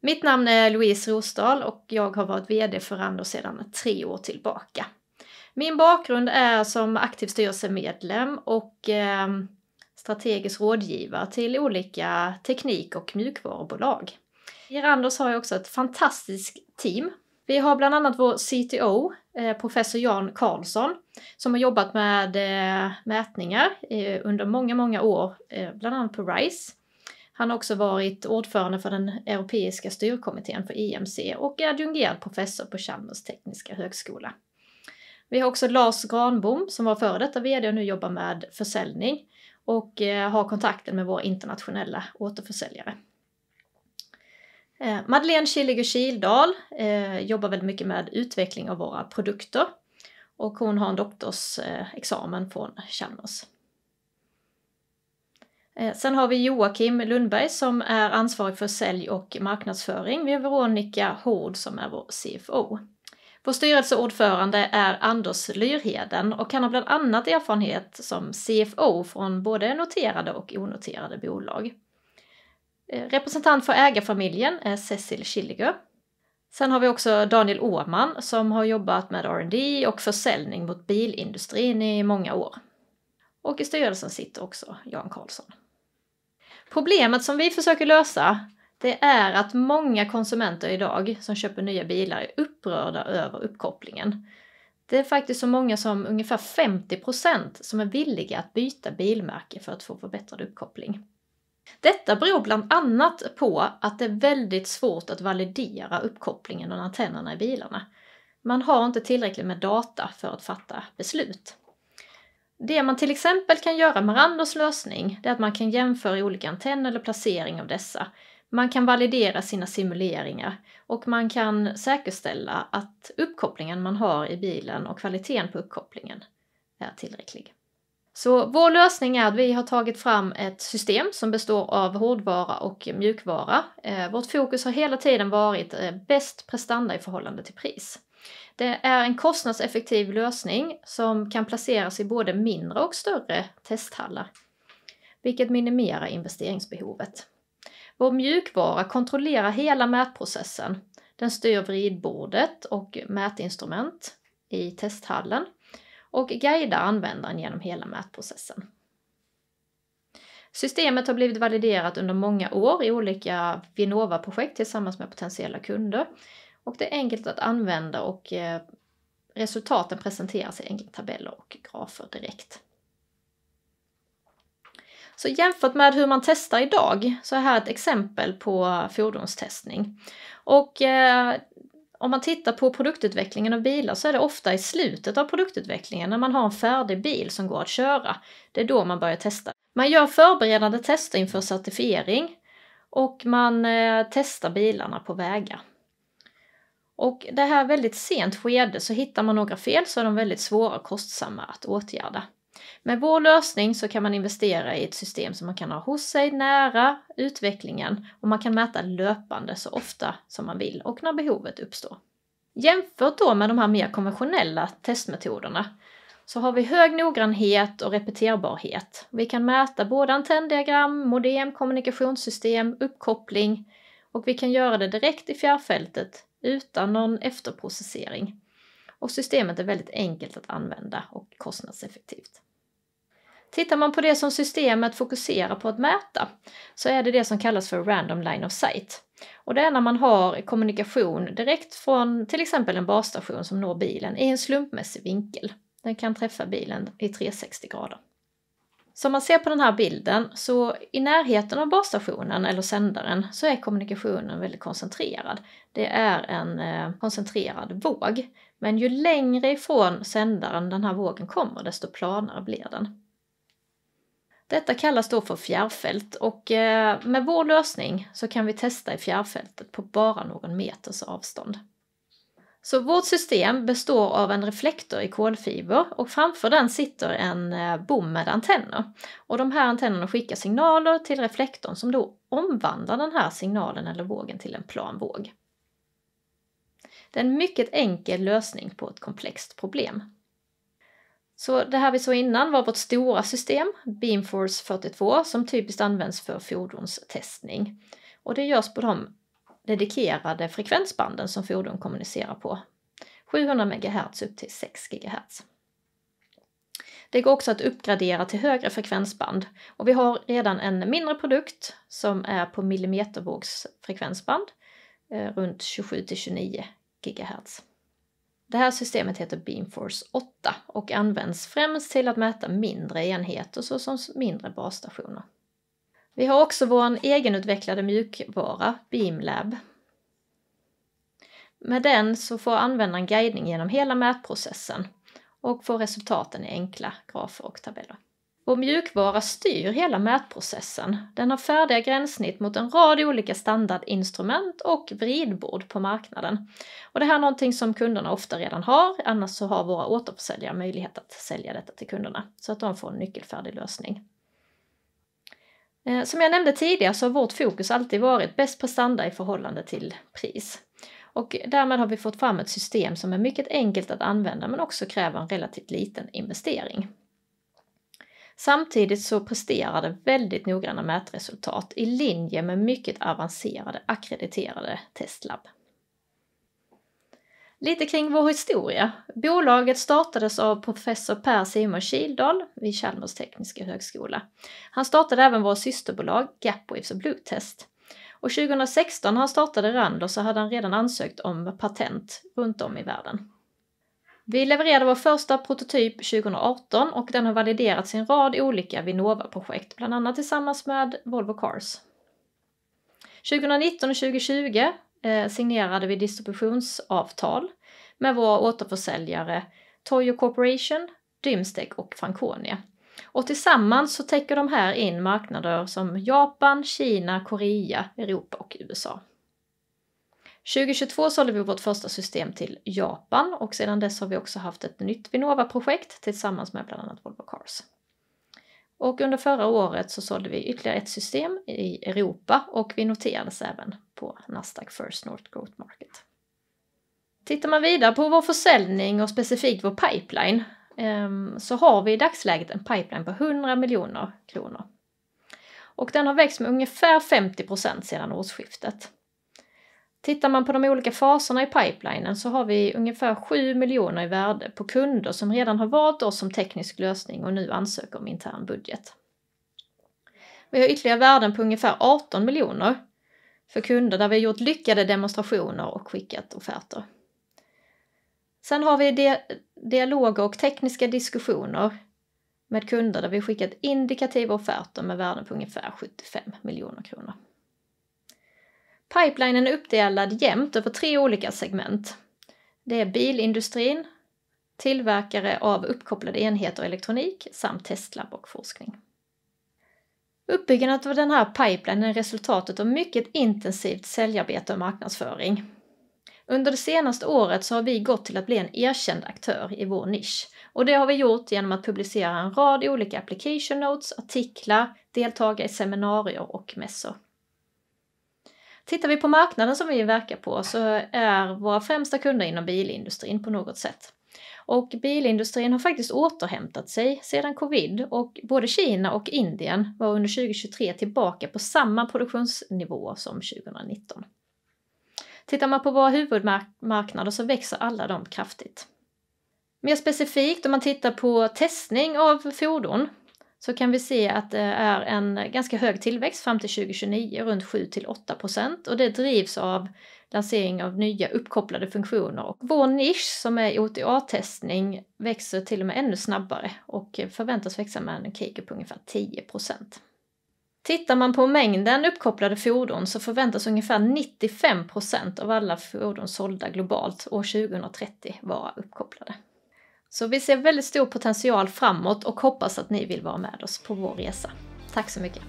Mitt namn är Louise Rosdahl och jag har varit VD för Rando sedan tre år tillbaka. Min bakgrund är som aktiv styrelsemedlem och ehm, strategisk rådgivare till olika teknik och mjukvarubolag. I Randus har jag också ett fantastiskt team. Vi har bland annat vår CTO, eh, professor Jan Karlsson, som har jobbat med eh, mätningar eh, under många, många år, bland annat på RISE. Han har också varit ordförande för den europeiska styrkommittén för IMC och är adjungerad professor på Chalmers tekniska högskola. Vi har också Lars Granbom som var före detta VD och nu jobbar med försäljning och eh, har kontakten med våra internationella återförsäljare. Eh, Madeleine Killiger Kildal eh, jobbar väldigt mycket med utveckling av våra produkter och hon har en doktorsexamen från Chalmers. Eh, sen har vi Joakim Lundberg som är ansvarig för sälj och marknadsföring. Vi har Veronica Hård som är vår CFO. Vår styrelseordförande är Anders Lyrheden och han har bland annat erfarenhet som CFO från både noterade och onoterade bolag. Eh, representant för ägarfamiljen är Cecil Schilliger. Sen har vi också Daniel Åman som har jobbat med R&D och försäljning mot bilindustrin i många år. Och i styrelsen sitter också Jan Karlsson. Problemet som vi försöker lösa det är att många konsumenter idag som köper nya bilar är upprörda över uppkopplingen. Det är faktiskt så många som ungefär 50 som är villiga att byta bilmärke för att få förbättrad uppkoppling. Detta beror bland annat på att det är väldigt svårt att validera uppkopplingen och antennerna i bilarna. Man har inte tillräckligt med data för att fatta beslut. Det man till exempel kan göra med Randers lösning det är att man kan jämföra olika antenner eller placering av dessa. Man kan validera sina simuleringar och man kan säkerställa att uppkopplingen man har i bilen och kvaliteten på uppkopplingen är tillräcklig. Så vår lösning är att vi har tagit fram ett system som består av hårdvara och mjukvara. Eh, vårt fokus har hela tiden varit eh, bäst prestanda i förhållande till pris. Det är en kostnadseffektiv lösning som kan placeras i både mindre och större testhallar, vilket minimerar investeringsbehovet. Vår mjukvara kontrollerar hela mätprocessen. Den styr vridbordet och mätinstrument i testhallen och guidar användaren genom hela mätprocessen. Systemet har blivit validerat under många år i olika Vinnova-projekt tillsammans med potentiella kunder och det är enkelt att använda och eh, resultaten presenteras i enkla tabeller och grafer direkt. Så jämfört med hur man testar idag så är här ett exempel på fordonstestning. Och eh, om man tittar på produktutvecklingen av bilar så är det ofta i slutet av produktutvecklingen när man har en färdig bil som går att köra. Det är då man börjar testa. Man gör förberedande tester inför certifiering och man eh, testar bilarna på vägar. Och det här väldigt sent skede så hittar man några fel så är de väldigt svåra och kostsamma att åtgärda. Med vår lösning så kan man investera i ett system som man kan ha hos sig nära utvecklingen och man kan mäta löpande så ofta som man vill och när behovet uppstår. Jämfört då med de här mer konventionella testmetoderna så har vi hög noggrannhet och repeterbarhet. Vi kan mäta både antenndiagram, modem, kommunikationssystem, uppkoppling och vi kan göra det direkt i fjärrfältet utan någon efterprocessering. Och systemet är väldigt enkelt att använda och kostnadseffektivt. Tittar man på det som systemet fokuserar på att mäta så är det det som kallas för random line of sight. Och det är när man har kommunikation direkt från till exempel en basstation som når bilen i en slumpmässig vinkel. Den kan träffa bilen i 360 grader. Som man ser på den här bilden så i närheten av basstationen eller sändaren så är kommunikationen väldigt koncentrerad. Det är en eh, koncentrerad våg. Men ju längre ifrån sändaren den här vågen kommer desto planare blir den. Detta kallas då för fjärrfält och eh, med vår lösning så kan vi testa i fjärrfältet på bara någon meters avstånd. Så vårt system består av en reflektor i kolfiber och framför den sitter en eh, bom med antenner. Och de här antennerna skickar signaler till reflektorn som då omvandlar den här signalen eller vågen till en plan våg. Det är en mycket enkel lösning på ett komplext problem. Så det här vi såg innan var vårt stora system, Beamforce 42, som typiskt används för fordonstestning. Och det görs på de dedikerade frekvensbanden som fordon kommunicerar på. 700 MHz upp till 6 GHz. Det går också att uppgradera till högre frekvensband och vi har redan en mindre produkt som är på millimetervågsfrekvensband eh, runt 27 till 29 GHz. Det här systemet heter Beamforce 8 och används främst till att mäta mindre enheter såsom mindre basstationer. Vi har också vår egenutvecklade mjukvara, Beamlab. Med den så får användaren guidning genom hela mätprocessen och får resultaten i enkla grafer och tabeller. Vår mjukvara styr hela mätprocessen. Den har färdiga gränssnitt mot en rad olika standardinstrument och vridbord på marknaden. Och det här är någonting som kunderna ofta redan har, annars så har våra återförsäljare möjlighet att sälja detta till kunderna så att de får en nyckelfärdig lösning. Eh, som jag nämnde tidigare så har vårt fokus alltid varit bäst prestanda i förhållande till pris. Och därmed har vi fått fram ett system som är mycket enkelt att använda men också kräver en relativt liten investering. Samtidigt så presterar det väldigt noggranna mätresultat i linje med mycket avancerade ackrediterade testlabb. Lite kring vår historia. Bolaget startades av professor Per Simon Kildahl vid Chalmers tekniska högskola. Han startade även vårt systerbolag Gapwaves och Bluetest. Och 2016 när han startade Randler så hade han redan ansökt om patent runt om i världen. Vi levererade vår första prototyp 2018 och den har validerats i en rad olika Vinnova-projekt, bland annat tillsammans med Volvo Cars. 2019 och 2020 eh, signerade vi distributionsavtal med våra återförsäljare Toyo Corporation, Dymstek och Franconia. Och tillsammans så täcker de här in marknader som Japan, Kina, Korea, Europa och USA. 2022 sålde vi vårt första system till Japan och sedan dess har vi också haft ett nytt Vinnova-projekt tillsammans med bland annat Volvo Cars. Och under förra året så sålde vi ytterligare ett system i Europa och vi noterades även på Nasdaq First North Growth Market. Tittar man vidare på vår försäljning och specifikt vår pipeline ehm, så har vi i dagsläget en pipeline på 100 miljoner kronor. Och den har växt med ungefär 50 sedan årsskiftet. Tittar man på de olika faserna i pipelinen så har vi ungefär 7 miljoner i värde på kunder som redan har valt oss som teknisk lösning och nu ansöker om intern budget. Vi har ytterligare värden på ungefär 18 miljoner för kunder där vi har gjort lyckade demonstrationer och skickat offerter. Sen har vi dialoger och tekniska diskussioner med kunder där vi skickat indikativa offerter med värden på ungefär 75 miljoner kronor. Pipelinen är uppdelad jämnt över tre olika segment. Det är bilindustrin, tillverkare av uppkopplade enheter och elektronik samt testlabb och forskning. Uppbyggandet av den här pipelinen är resultatet av mycket intensivt säljarbete och marknadsföring. Under det senaste året så har vi gått till att bli en erkänd aktör i vår nisch. Och det har vi gjort genom att publicera en rad olika application notes, artiklar, deltaga i seminarier och mässor. Tittar vi på marknaden som vi verkar på så är våra främsta kunder inom bilindustrin på något sätt. Och bilindustrin har faktiskt återhämtat sig sedan covid och både Kina och Indien var under 2023 tillbaka på samma produktionsnivå som 2019. Tittar man på våra huvudmarknader så växer alla de kraftigt. Mer specifikt om man tittar på testning av fordon så kan vi se att det är en ganska hög tillväxt fram till 2029, runt 7 till 8 procent och det drivs av lansering av nya uppkopplade funktioner. Och vår nisch som är OTA-testning växer till och med ännu snabbare och förväntas växa med en KIKO på ungefär 10 procent. Tittar man på mängden uppkopplade fordon så förväntas ungefär 95 procent av alla fordon sålda globalt år 2030 vara uppkopplade. Så vi ser väldigt stor potential framåt och hoppas att ni vill vara med oss på vår resa. Tack så mycket!